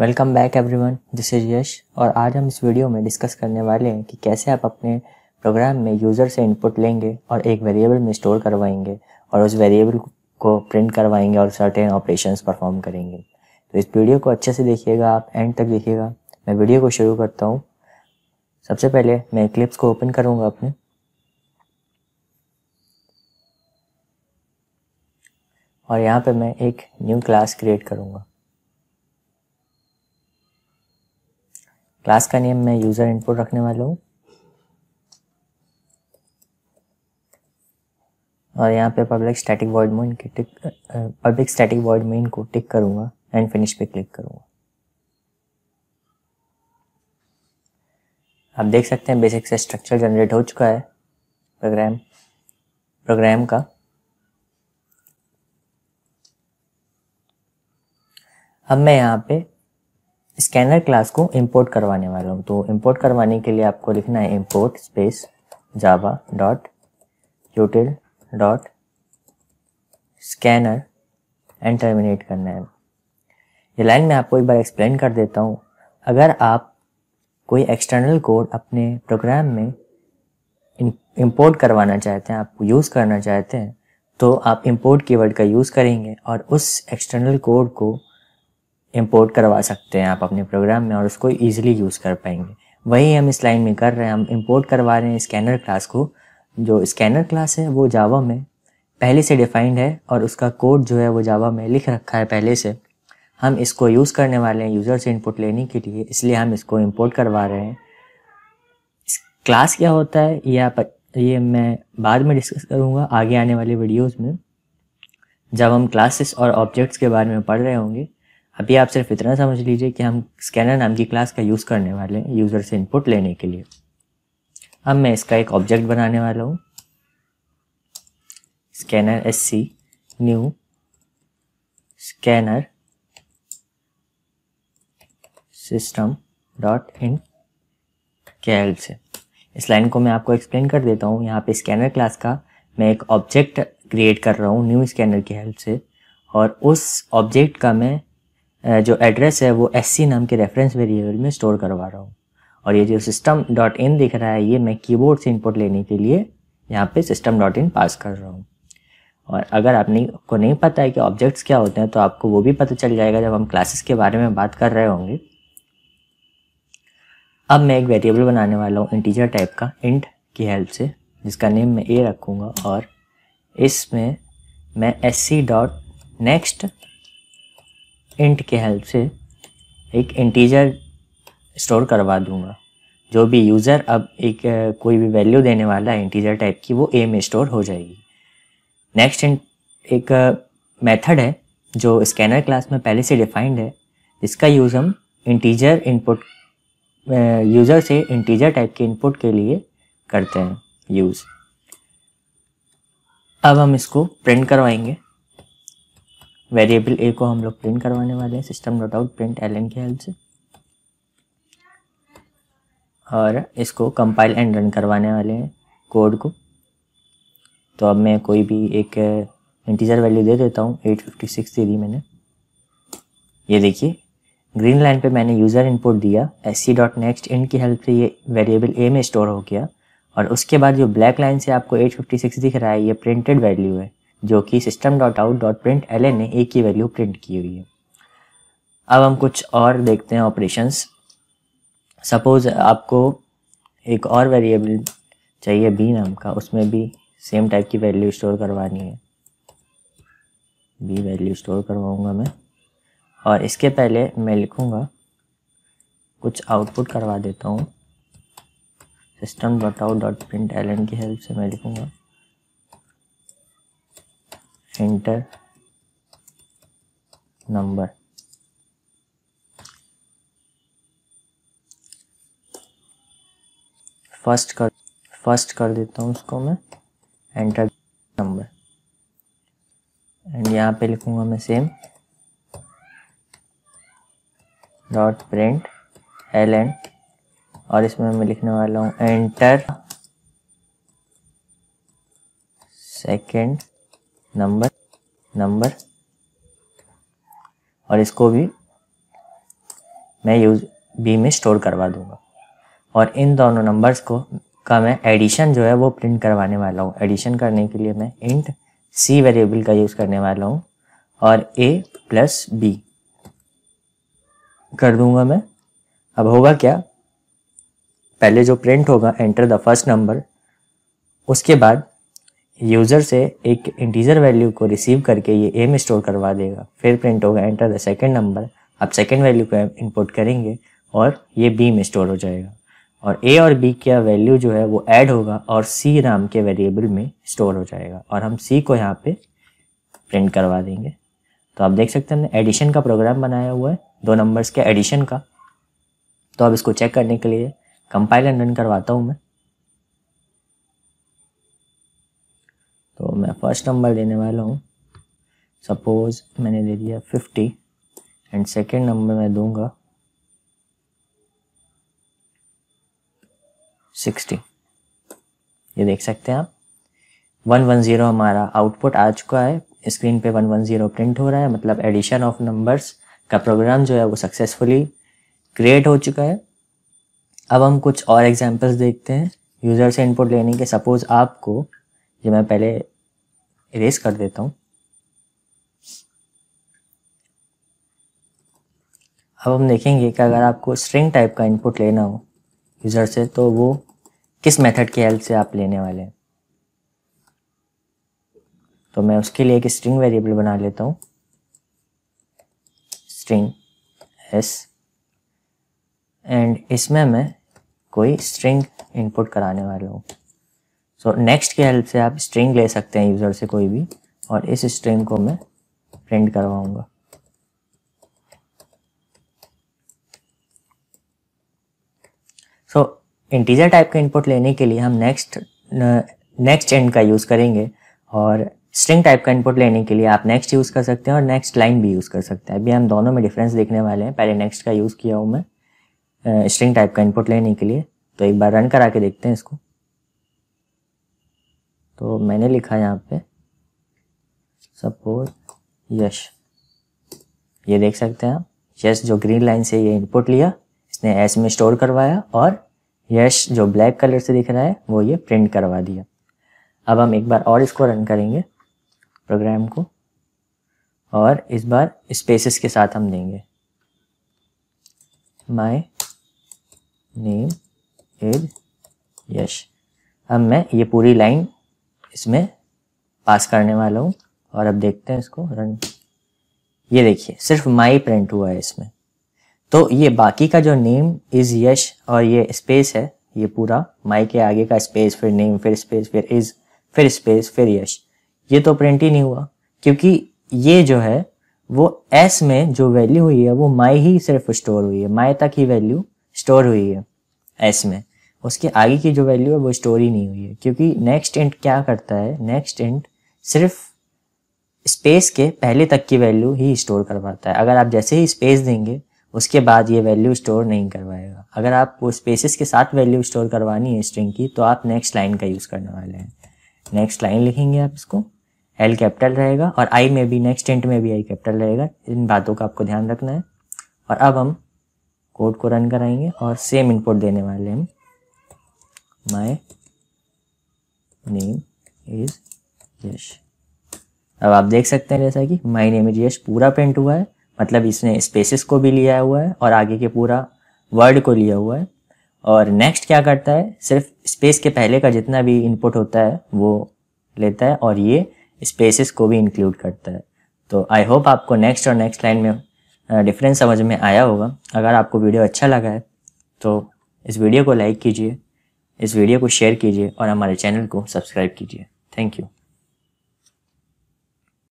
welcome back everyone this is Yash और आज हम इस वीडियो में डिस्कस करने वाले हैं कि कैसे आप अपने प्रोग्राम में यूज़र से इनपुट लेंगे और एक वेरिएबल में स्टोर करवाएंगे और उस वेरिएबल को प्रिंट करवाएंगे और सर्टेन ऑपरेशन परफॉर्म करेंगे तो इस वीडियो को अच्छे से देखिएगा आप एंड तक देखिएगा मैं वीडियो को शुरू करता हूँ सबसे पहले मैं क्लिप्स को ओपन करूँगा अपने और यहाँ पे मैं एक न्यू क्लास क्रिएट करूँगा क्लास का नेम मैं यूज़र इनपुट रखने वाला हूँ और यहाँ पे पब्लिक स्टैटिक वर्ड मोइन के tick public static void main को टिक करूँगा एंड फिनिश पे क्लिक करूँगा आप देख सकते हैं बेसिक से स्ट्रक्चर जनरेट हो चुका है प्रोग्राम प्रोग्राम का अब मैं यहाँ पे स्कैनर क्लास को इंपोर्ट करवाने वाला हूँ तो इंपोर्ट करवाने के लिए आपको लिखना है import space Java dot util dot scanner and terminate करना है ये लाइन मैं आपको एक बार एक्सप्लेन कर देता हूँ अगर आप कोई एक्सटर्नल कोड अपने प्रोग्राम में इंपोर्ट करवाना चाहते हैं आप यूज़ करना चाहते हैं तो आप इंपोर्ट कीवर्ड का यूज़ करेंगे और उस एक्सटर्नल कोड को इंपोर्ट करवा सकते हैं आप अपने प्रोग्राम में और उसको ईजिली यूज़ कर पाएंगे वही हम इस लाइन में कर रहे हैं हम इंपोर्ट करवा रहे हैं स्कैनर क्लास को जो स्कैनर क्लास है वो जावा में पहले से डिफाइंड है और उसका कोड जो है वो जावा में लिख रखा है पहले से हम इसको यूज़ करने वाले हैं यूज़र से इनपुट लेने के लिए इसलिए हम इसको इम्पोर्ट करवा रहे हैं क्लास क्या होता है ये आप ये मैं बाद में डिस्कस करूँगा आगे आने वाले वीडियोज़ में जब हम क्लासेस और ऑब्जेक्ट्स के बारे में पढ़ रहे होंगे अभी आप सिर्फ इतना समझ लीजिए कि हम स्कैनर नाम की क्लास का यूज़ करने वाले हैं यूज़र से इनपुट लेने के लिए अब मैं इसका एक ऑब्जेक्ट बनाने वाला हूँ scanner S C new scanner system dot in कैल से इस लाइन को मैं आपको एक्सप्लेन कर देता हूँ यहाँ पे स्कैनर क्लास का मैं एक ऑब्जेक्ट क्रिएट कर रहा हूँ न्यू स्कैनर की हेल्प से और उस ऑब्जेक्ट का मैं जो एड्रेस है वो एस नाम के रेफरेंस वेरिएबल में स्टोर करवा रहा हूँ और ये जो सिस्टम डॉट इन दिख रहा है ये मैं कीबोर्ड से इनपुट लेने के लिए यहाँ पे सिस्टम डॉट इन पास कर रहा हूँ और अगर आपने को नहीं पता है कि ऑब्जेक्ट्स क्या होते हैं तो आपको वो भी पता चल जाएगा जब हम क्लासेस के बारे में बात कर रहे होंगे अब मैं एक वेरिएबल बनाने वाला हूँ इंटीजर टाइप का इंट की हेल्प से जिसका नेम मैं ए रखूँगा और इसमें मैं S C dot next int के हेल्प से एक इंटीजर स्टोर करवा दूंगा जो भी यूज़र अब एक कोई भी वैल्यू देने वाला है इंटीजर टाइप की वो ए में स्टोर हो जाएगी नेक्स्ट एक मेथड है जो स्कैनर क्लास में पहले से डिफाइंड है जिसका यूज़ हम इंटीजर इनपुट यूज़र से इंटीजर टाइप के इनपुट के लिए करते हैं यूज़ अब हम इसको प्रिंट करवाएंगे वेरिएबल ए को हम लोग प्रिंट करवाने वाले हैं system dot out print L की हेल्प से और इसको कंपाइल एंड रन करवाने वाले हैं कोड को तो अब मैं कोई भी एक इंटीजर uh, वैल्यू दे देता हूँ 856 दे दी मैंने ये देखिए ग्रीन लाइन पे मैंने यूज़र इनपुट दिया S C dot next in की हेल्प से ये वेरिएबल ए में स्टोर हो गया और उसके बाद जो ब्लैक लाइन से आपको 856 दिख रहा है ये प्रिंटेड वैल्यू है जो कि system dot out dot print L N A की वैल्यू प्रिंट की हुई है अब हम कुछ और देखते हैं ऑपरेशंस सपोज़ आपको एक और वेरिएबल चाहिए बी नाम का उसमें भी सेम टाइप की वैल्यू स्टोर करवानी है बी वैल्यू स्टोर करवाऊंगा मैं और इसके पहले मैं लिखूंगा कुछ आउटपुट करवा देता हूँ system dot out dot print L N की हेल्प से मैं लिखूंगा एंटर नंबर फर्स्ट कर फर्स्ट कर देता हूँ उसको मैं एंटर नंबर एंड यहाँ पे लिखूँगा मैं same dot print L and और इसमें मैं लिखने वाला हूँ एंटर सेकेंड नंबर नंबर और इसको भी मैं यूज बी में स्टोर करवा दूंगा और इन दोनों नंबर्स को का मैं एडिशन जो है वो प्रिंट करवाने वाला हूँ एडिशन करने के लिए मैं इंट सी वेरिएबल का यूज़ करने वाला हूँ और ए प्लस बी कर दूंगा मैं अब होगा क्या पहले जो प्रिंट होगा एंटर द फर्स्ट नंबर उसके बाद यूज़र से एक इंटीजर वैल्यू को रिसीव करके ये ए में स्टोर करवा देगा फिर प्रिंट होगा एंटर द सेकेंड नंबर आप सेकेंड वैल्यू को इनपुट करेंगे और ये बी में स्टोर हो जाएगा और ए और बी का वैल्यू जो है वो ऐड होगा और सी नाम के वेरिएबल में स्टोर हो जाएगा और हम सी को यहाँ पे प्रिंट करवा देंगे तो आप देख सकते हैं एडिशन का प्रोग्राम बनाया हुआ है दो नंबर्स के एडिशन का तो अब इसको चेक करने के लिए कंपाइल एंड रन करवाता हूँ मैं तो मैं फर्स्ट नंबर लेने वाला हूँ सपोज़ मैंने ले लिया फिफ्टी एंड सेकेंड नंबर मैं दूंगा सिक्सटी ये देख सकते हैं आप वन वन ज़ीरो हमारा आउटपुट आ चुका है स्क्रीन पे वन वन ज़ीरो प्रिंट हो रहा है मतलब एडिशन ऑफ नंबर्स का प्रोग्राम जो है वो सक्सेसफुली क्रिएट हो चुका है अब हम कुछ और एग्जांपल्स देखते हैं यूज़र से इनपुट लेने के सपोज़ आपको जो मैं पहले इरेज कर देता हूँ अब हम देखेंगे कि अगर आपको स्ट्रिंग टाइप का इनपुट लेना हो यूज़र से तो वो किस मेथड की हेल्प से आप लेने वाले हैं तो मैं उसके लिए एक स्ट्रिंग वेरिएबल बना लेता हूँ स्ट्रिंग एस एंड इसमें मैं कोई स्ट्रिंग इनपुट कराने वाला हूँ सो नेक्स्ट की हेल्प से आप स्ट्रिंग ले सकते हैं यूज़र से कोई भी और इस स्ट्रिंग को मैं प्रिंट करवाऊँगा सो इंटीजर टाइप का इनपुट लेने के लिए हम नेक्स्ट नेक्स्ट एंड का यूज़ करेंगे और स्ट्रिंग टाइप का इनपुट लेने के लिए आप नेक्स्ट यूज़ कर सकते हैं और नेक्स्ट लाइन भी यूज़ कर सकते हैं अभी हम दोनों में डिफरेंस देखने वाले हैं पहले नेक्स्ट का यूज़ किया हूँ मैं स्ट्रिंग टाइप का इनपुट लेने के लिए तो एक बार रन करा के देखते हैं इसको तो मैंने लिखा यहाँ पे सपोज यश ये देख सकते हैं आप यश जो ग्रीन लाइन से ये इनपुट लिया इसने एस में स्टोर करवाया और यश जो ब्लैक कलर से दिख रहा है वो ये प्रिंट करवा दिया अब हम एक बार और इसको रन करेंगे प्रोग्राम को और इस बार स्पेसेस के साथ हम देंगे माय नेम इज यश अब मैं ये पूरी लाइन इसमें पास करने वाला हूँ और अब देखते हैं इसको रन ये देखिए सिर्फ माई प्रिंट हुआ है इसमें तो ये बाकी का जो नेम इज यश और ये स्पेस है ये पूरा माई के आगे का स्पेस फिर नेम फिर स्पेस फिर इज फिर स्पेस फिर यश ये तो प्रिंट ही नहीं हुआ क्योंकि ये जो है वो एस में जो वैल्यू हुई है वो माई ही सिर्फ स्टोर हुई है माई तक ही वैल्यू स्टोर हुई है एस में उसके आगे की जो वैल्यू है वो स्टोर ही नहीं हुई है क्योंकि नेक्स्ट इंट क्या करता है नेक्स्ट इंट सिर्फ स्पेस के पहले तक की वैल्यू ही स्टोर करवाता है अगर आप जैसे ही स्पेस देंगे उसके बाद ये वैल्यू स्टोर नहीं करवाएगा अगर आप वो स्पेसिस के साथ वैल्यू स्टोर करवानी है स्ट्रिंग की तो आप नेक्स्ट लाइन का यूज़ करने वाले हैं नेक्स्ट लाइन लिखेंगे आप इसको एल कैपिटल रहेगा और आई में भी नेक्स्ट इंट में भी आई कैपिटल रहेगा इन बातों का आपको ध्यान रखना है और अब हम कोड को रन कराएंगे और सेम इनपुट देने वाले हम माई नेम इज यश अब आप देख सकते हैं जैसा कि माई नेम इज यश पूरा प्रिंट हुआ है मतलब इसने स्पेसिस को भी लिया हुआ है और आगे के पूरा वर्ड को लिया हुआ है और नेक्स्ट क्या करता है सिर्फ स्पेस के पहले का जितना भी इनपुट होता है वो लेता है और ये स्पेसिस को भी इंक्लूड करता है तो आई होप आपको नेक्स्ट और नेक्स्ट लाइन में डिफरेंस समझ में आया होगा अगर आपको वीडियो अच्छा लगा है तो इस वीडियो को लाइक कीजिए इस वीडियो को शेयर कीजिए और हमारे चैनल को सब्सक्राइब कीजिए थैंक यू